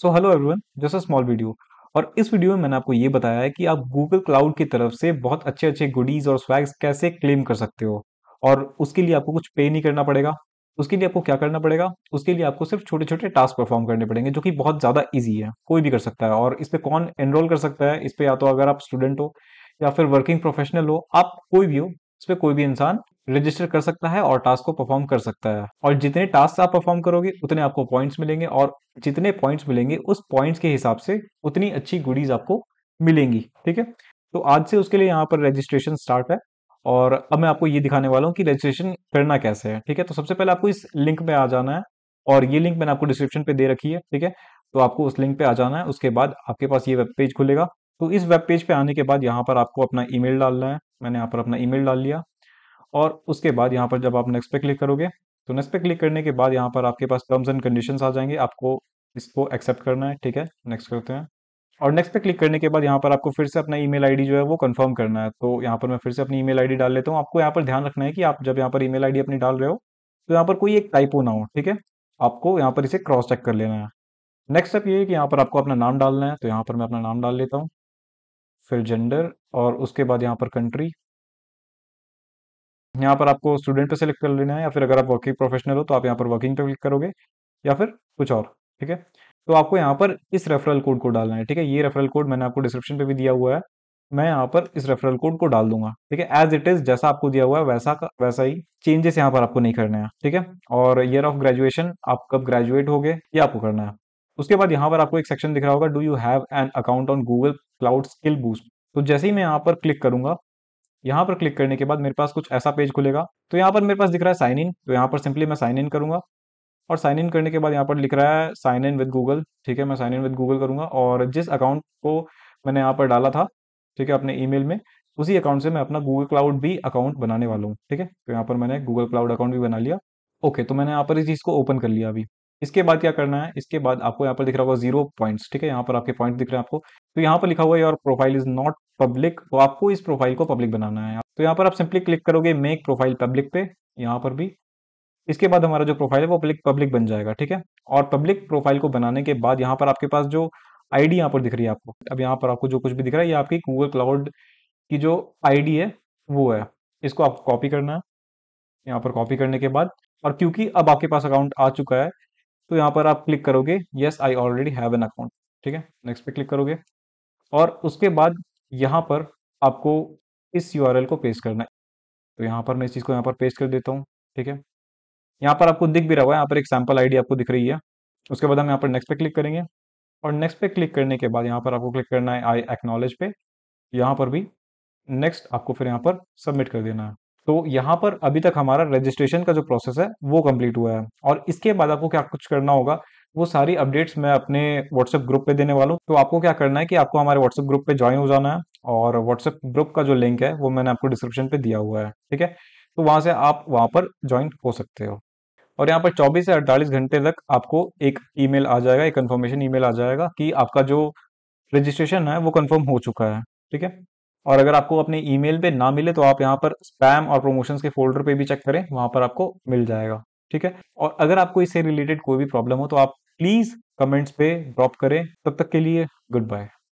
so hello everyone just a small video और इस video में मैंने आपको ये बताया है कि आप गूगल क्लाउड की तरफ से बहुत अच्छे अच्छे गुडीज और स्वैग्स कैसे क्लेम कर सकते हो और उसके लिए आपको कुछ पे नहीं करना पड़ेगा उसके लिए आपको क्या करना पड़ेगा उसके लिए आपको सिर्फ छोटे छोटे टास्क परफॉर्म करने पड़ेंगे जो कि बहुत ज़्यादा ईजी है कोई भी कर सकता है और इस पर कौन एनरोल कर सकता है इस पर या तो अगर आप स्टूडेंट हो या फिर वर्किंग प्रोफेशनल हो आप कोई भी हो इस पर कोई भी इंसान रजिस्टर कर सकता है और टास्क को परफॉर्म कर सकता है और जितने टास्क आप परफॉर्म करोगे उतने आपको पॉइंट्स मिलेंगे और जितने पॉइंट्स मिलेंगे उस पॉइंट्स के हिसाब से उतनी अच्छी गुडीज आपको मिलेंगी ठीक है तो आज से उसके लिए यहाँ पर रजिस्ट्रेशन स्टार्ट है और अब मैं आपको ये दिखाने वाला हूँ कि रजिस्ट्रेशन करना कैसे है ठीक है तो सबसे पहले आपको इस लिंक में आ जाना है और ये लिंक मैंने आपको डिस्क्रिप्शन पे दे रखी है ठीक है तो आपको उस लिंक पे आ जाना है उसके बाद आपके पास ये वेब पेज खुलेगा तो इस वेब पेज पे आने के बाद यहाँ पर आपको अपना ईमेल डालना है मैंने यहाँ पर अपना ईमेल डाल लिया और उसके बाद यहाँ पर जब आप नेक्स्ट पे क्लिक करोगे तो नेक्स्ट पे क्लिक करने के बाद यहाँ पर आपके पास टर्म्स एंड कंडीशन आ जाएंगे आपको इसको एक्सेप्ट करना है ठीक है नेक्स्ट करते हैं और नेक्स्ट पे क्लिक करने के बाद यहाँ पर आपको फिर से अपना ईमेल आईडी जो है वो कंफर्म करना है तो यहाँ पर मैं फिर से अपनी ईमेल आईडी डाल लेता हूँ आपको यहाँ पर ध्यान रखना है कि आप जब यहाँ पर ईमेल आईडी अपनी डाल रहे हो तो यहाँ पर कोई एक टाइपो ना हो ठीक है आपको यहाँ पर इसे क्रॉस चेक कर लेना है नेक्स्ट स्टेप ये है कि यहाँ पर आपको अपना नाम डालना है तो यहाँ पर मैं अपना नाम डाल लेता हूँ फिर जेंडर और उसके बाद यहाँ पर कंट्री यहाँ पर आपको स्टूडेंट पे सेलेक्ट कर लेना है या फिर अगर आप वर्किंग प्रोफेशनल हो तो आप यहाँ पर वर्किंग पे क्लिक करोगे या फिर कुछ और ठीक है तो आपको यहाँ पर इस रेफरल कोड को डालना है ठीक है ये रेफरल कोड मैंने आपको डिस्क्रिप्शन पे भी दिया हुआ है मैं यहाँ पर इस रेफरल कोड को डाल दूंगा ठीक है एज इट इज जैसा आपको दिया हुआ है वैसा का वैसा ही चेंजेस यहाँ पर आपको नहीं करना है ठीक है और ईयर ऑफ ग्रेजुएशन आप कब ग्रेजुएट हो गए ये आपको करना है उसके बाद यहाँ पर आपको एक सेक्शन दिख रहा होगा do you have an account on Google Cloud Skill Boost तो जैसे ही मैं यहाँ पर क्लिक करूंगा यहाँ पर क्लिक करने के बाद मेरे पास कुछ ऐसा पेज खुलेगा तो यहाँ पर मेरे पास दिख रहा है साइन इन तो यहाँ पर सिंपली मैं साइन इन करूंगा और साइन इन करने के बाद यहाँ पर लिख रहा है साइन इन विद गूगल ठीक है मैं साइन इन विद गूगल करूंगा और जिस अकाउंट को मैंने यहाँ पर डाला था ठीक है अपने ईमेल में उसी अकाउंट से मैं अपना गूगल क्लाउड भी अकाउंट बनाने वाला हूँ ठीक है तो यहाँ पर मैंने गूगल क्लाउड अकाउंट भी बना लिया ओके तो मैंने यहाँ पर इस चीज़ को ओपन कर लिया अभी इसके बाद क्या करना है इसके बाद आपको यहाँ पर दिख रहा होगा जीरो पॉइंट्स ठीक है यहाँ पर आपके पॉइंट दिख रहे हैं आपको तो यहाँ पर लिखा हुआ है your profile is not public तो आपको इस प्रोफाइल को पब्लिक बनाना है तो यहाँ पर आप सिंपली क्लिक करोगे मेक प्रोफाइल पब्लिक पे यहाँ पर भी इसके बाद हमारा जो प्रोफाइल है वो पब्लिक पब्लिक बन जाएगा ठीक है और पब्लिक प्रोफाइल को बनाने के बाद यहाँ पर आपके पास जो आईडी यहाँ पर दिख रही है आपको अब यहाँ पर आपको जो कुछ भी दिख रहा है ये आपकी गूगल क्लाउड की जो आईडी है वो है इसको आपको कॉपी करना है यहाँ पर कॉपी करने के बाद और क्योंकि अब आपके पास अकाउंट आ चुका है तो यहाँ पर आप क्लिक करोगे yes I already have an account ठीक है नेक्स्ट पे क्लिक करोगे और उसके बाद यहाँ पर आपको इस यू को पेस्ट करना है तो यहाँ पर मैं इस चीज़ को यहाँ पर पेस्ट कर देता हूँ ठीक है यहाँ पर आपको दिख भी रहा है यहाँ पर एक सैम्पल आईडी आपको दिख रही है उसके बाद हम यहाँ पर नेक्स्ट पे क्लिक करेंगे और नेक्स्ट पे क्लिक करने के बाद यहाँ पर आपको क्लिक करना है आई एक्नॉलेज पे यहाँ पर भी नेक्स्ट आपको फिर यहाँ पर सबमिट कर देना है तो यहाँ पर अभी तक हमारा रजिस्ट्रेशन का जो प्रोसेस है वो कंप्लीट हुआ है और इसके बाद आपको क्या कुछ करना होगा वो सारी अपडेट्स मैं अपने व्हाट्सएप ग्रुप पे देने वाला हूँ तो आपको क्या करना है कि आपको हमारे व्हाट्सएप ग्रुप पे ज्वाइन हो जाना है और व्हाट्सएप ग्रुप का जो लिंक है वो मैंने आपको डिस्क्रिप्शन पे दिया हुआ है ठीक है तो वहाँ से आप वहाँ पर ज्वाइन हो सकते हो और यहाँ पर 24 से 48 घंटे तक आपको एक ईमेल आ जाएगा एक कन्फर्मेशन ईमेल आ जाएगा कि आपका जो रजिस्ट्रेशन है वो कन्फर्म हो चुका है ठीक है और अगर आपको अपने ईमेल पे ना मिले तो आप यहाँ पर स्पैम और प्रमोशंस के फोल्डर पे भी चेक करें वहाँ पर आपको मिल जाएगा ठीक है और अगर आपको इससे रिलेटेड कोई भी प्रॉब्लम हो तो आप प्लीज कमेंट्स पे ड्रॉप करें तब तक के लिए गुड बाय